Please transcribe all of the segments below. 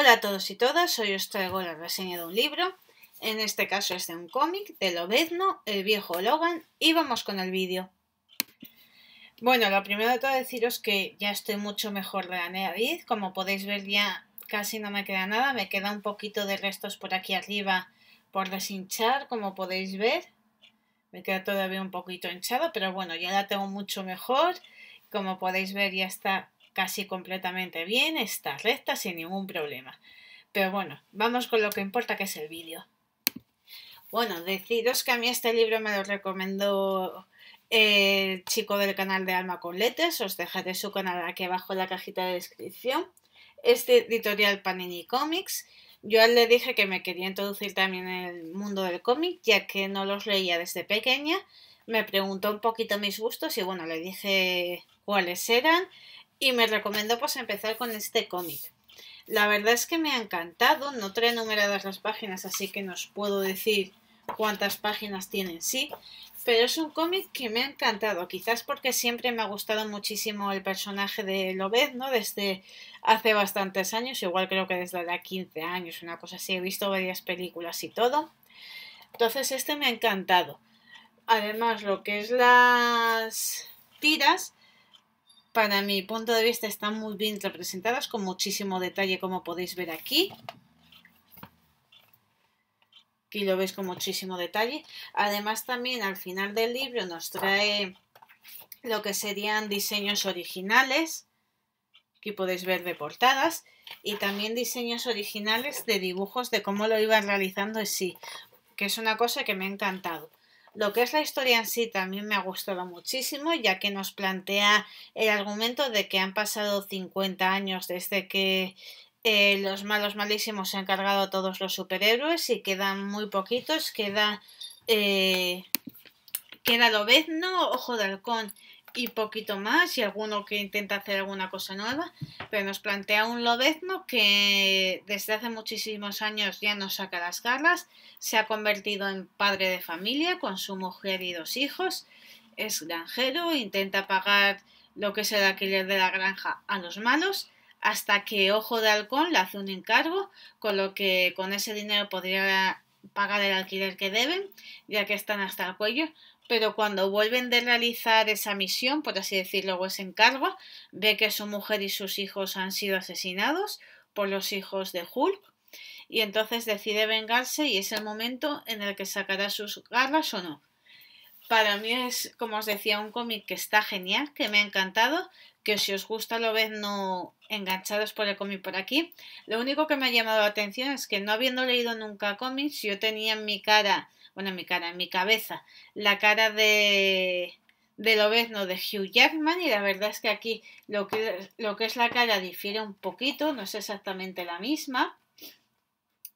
Hola a todos y todas, hoy os traigo la reseña de un libro, en este caso es de un cómic, de Lobezno, el viejo Logan, y vamos con el vídeo. Bueno, lo primero de todo deciros que ya estoy mucho mejor de la nariz, como podéis ver ya casi no me queda nada, me queda un poquito de restos por aquí arriba por deshinchar, como podéis ver, me queda todavía un poquito hinchado, pero bueno, ya la tengo mucho mejor, como podéis ver ya está casi completamente bien, está recta sin ningún problema. Pero bueno, vamos con lo que importa que es el vídeo. Bueno, deciros que a mí este libro me lo recomendó eh, el chico del canal de Alma con Letras, os dejaré su canal aquí abajo en la cajita de descripción. este editorial Panini Comics. Yo le dije que me quería introducir también en el mundo del cómic, ya que no los leía desde pequeña. Me preguntó un poquito mis gustos y bueno, le dije cuáles eran y me recomiendo pues empezar con este cómic. La verdad es que me ha encantado, no trae numeradas las páginas, así que no os puedo decir cuántas páginas tiene sí, pero es un cómic que me ha encantado, quizás porque siempre me ha gustado muchísimo el personaje de Lobez, ¿no? Desde hace bastantes años, igual creo que desde la 15 años, una cosa así, he visto varias películas y todo. Entonces este me ha encantado. Además, lo que es las tiras, para mi punto de vista, están muy bien representadas, con muchísimo detalle, como podéis ver aquí. Aquí lo veis con muchísimo detalle. Además, también al final del libro nos trae lo que serían diseños originales. que podéis ver de portadas. Y también diseños originales de dibujos de cómo lo iban realizando en sí, que es una cosa que me ha encantado. Lo que es la historia en sí también me ha gustado muchísimo, ya que nos plantea el argumento de que han pasado 50 años desde que eh, los malos malísimos se han cargado a todos los superhéroes y quedan muy poquitos, queda... Eh, queda Lobezno, Ojo de Halcón y poquito más y alguno que intenta hacer alguna cosa nueva, pero nos plantea un lobezno que desde hace muchísimos años ya no saca las garras, se ha convertido en padre de familia con su mujer y dos hijos, es granjero, intenta pagar lo que es el alquiler de la granja a los malos, hasta que Ojo de Halcón le hace un encargo, con lo que con ese dinero podría pagar el alquiler que deben, ya que están hasta el cuello, pero cuando vuelven de realizar esa misión, por así decirlo, o ese encargo, ve que su mujer y sus hijos han sido asesinados por los hijos de Hulk, y entonces decide vengarse y es el momento en el que sacará sus garras o no. Para mí es, como os decía, un cómic que está genial, que me ha encantado, que si os gusta lo ves no enganchados por el cómic por aquí. Lo único que me ha llamado la atención es que no habiendo leído nunca cómics, yo tenía en mi cara, bueno, en mi cara, en mi cabeza, la cara de de lobezno de Hugh Jackman y la verdad es que aquí lo que, lo que es la cara difiere un poquito, no es exactamente la misma.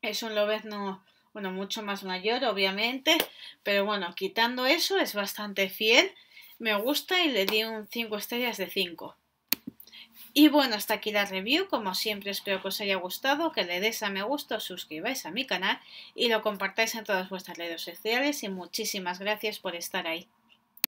Es un lobezno bueno, mucho más mayor, obviamente, pero bueno, quitando eso, es bastante fiel, me gusta y le di un 5 estrellas de 5. Y bueno, hasta aquí la review, como siempre espero que os haya gustado, que le des a me gusta, suscribáis a mi canal y lo compartáis en todas vuestras redes sociales y muchísimas gracias por estar ahí.